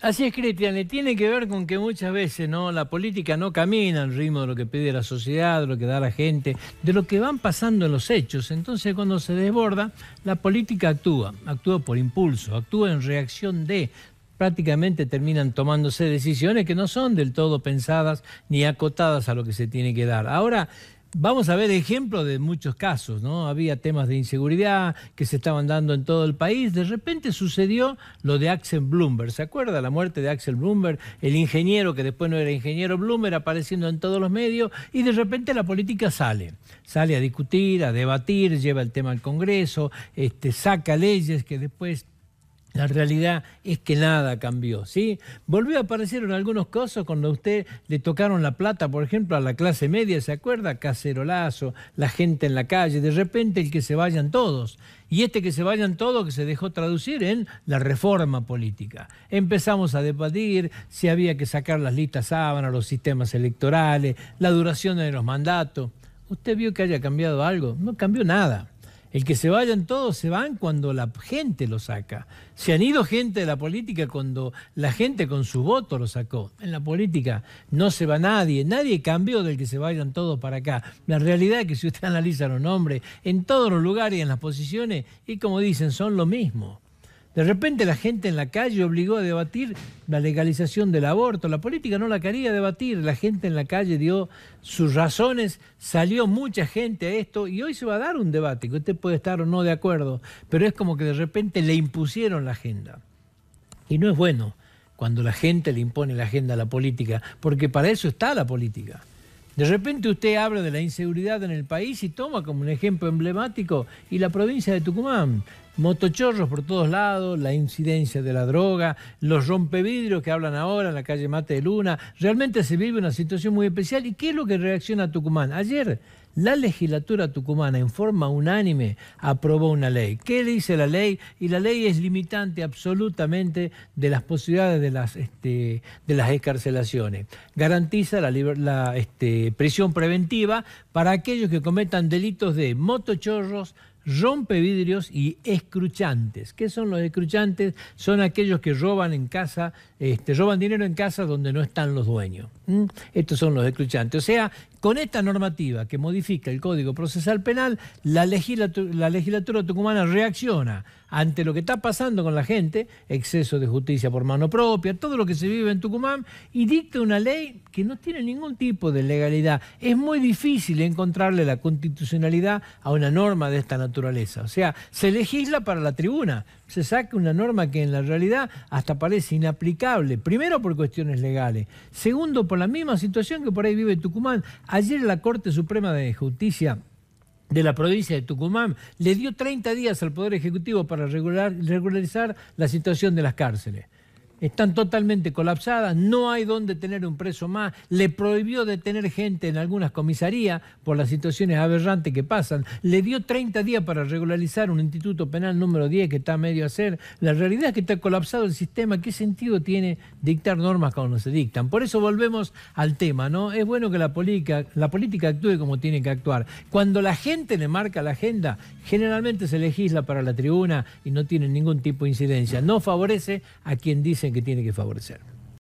Así es, Cristian, y tiene que ver con que muchas veces no la política no camina al ritmo de lo que pide la sociedad, de lo que da la gente, de lo que van pasando en los hechos. Entonces, cuando se desborda, la política actúa, actúa por impulso, actúa en reacción de, prácticamente terminan tomándose decisiones que no son del todo pensadas ni acotadas a lo que se tiene que dar. Ahora, vamos a ver ejemplos de muchos casos, ¿no? Había temas de inseguridad que se estaban dando en todo el país. De repente sucedió lo de Axel Bloomberg. ¿Se acuerda la muerte de Axel Bloomberg? El ingeniero que después no era ingeniero Bloomberg apareciendo en todos los medios y de repente la política sale. Sale a discutir, a debatir, lleva el tema al Congreso, este, saca leyes que después la realidad es que nada cambió, ¿sí? Volvió a aparecer en algunos casos cuando a usted le tocaron la plata, por ejemplo, a la clase media, ¿se acuerda? Cacerolazo, la gente en la calle, de repente el que se vayan todos. Y este que se vayan todos que se dejó traducir en la reforma política. Empezamos a debatir si había que sacar las listas sábanas, los sistemas electorales, la duración de los mandatos. ¿Usted vio que haya cambiado algo? No cambió nada. El que se vayan todos se van cuando la gente lo saca. Se han ido gente de la política cuando la gente con su voto lo sacó. En la política no se va nadie, nadie cambió del que se vayan todos para acá. La realidad es que si usted analiza los nombres, en todos los lugares y en las posiciones, y como dicen, son lo mismo. De repente la gente en la calle obligó a debatir la legalización del aborto. La política no la quería debatir. La gente en la calle dio sus razones. Salió mucha gente a esto y hoy se va a dar un debate que usted puede estar o no de acuerdo. Pero es como que de repente le impusieron la agenda. Y no es bueno cuando la gente le impone la agenda a la política, porque para eso está la política. De repente usted habla de la inseguridad en el país y toma como un ejemplo emblemático y la provincia de Tucumán. Motochorros por todos lados, la incidencia de la droga, los rompevidrios que hablan ahora en la calle Mate de Luna. Realmente se vive una situación muy especial. ¿Y qué es lo que reacciona Tucumán? Ayer la legislatura tucumana en forma unánime aprobó una ley. ¿Qué dice la ley? Y la ley es limitante absolutamente de las posibilidades de las, este, de las escarcelaciones. Garantiza la, este, prisión preventiva para aquellos que cometan delitos de motochorros, rompevidrios y escruchantes. ¿Qué son los escruchantes? Son aquellos que roban en casa, este, roban dinero en casa donde no están los dueños. Estos son los escruchantes. O sea, con esta normativa que modifica el Código Procesal Penal, la legislatura, tucumana reacciona ante lo que está pasando con la gente, exceso de justicia por mano propia, todo lo que se vive en Tucumán, y dicta una ley que no tiene ningún tipo de legalidad. Es muy difícil encontrarle la constitucionalidad a una norma de esta naturaleza. O sea, se legisla para la tribuna, se saca una norma que en la realidad hasta parece inaplicable, primero por cuestiones legales, segundo por la misma situación que por ahí vive Tucumán Ayer la Corte Suprema de Justicia de la provincia de Tucumán le dio 30 días al Poder Ejecutivo para regularizar la situación de las cárceles están totalmente colapsadas, no hay dónde tener un preso más, le prohibió detener gente en algunas comisarías por las situaciones aberrantes que pasan, le dio 30 días para regularizar un instituto penal número 10 que está medio a ser hacer, la realidad es que está colapsado el sistema, ¿qué sentido tiene dictar normas cuando no se dictan? Por eso volvemos al tema, ¿no? Es bueno que la política, la política actúe como tiene que actuar. Cuando la gente le marca la agenda, generalmente se legisla para la tribuna y no tiene ningún tipo de incidencia, no favorece a quien dice que tiene que favorecer.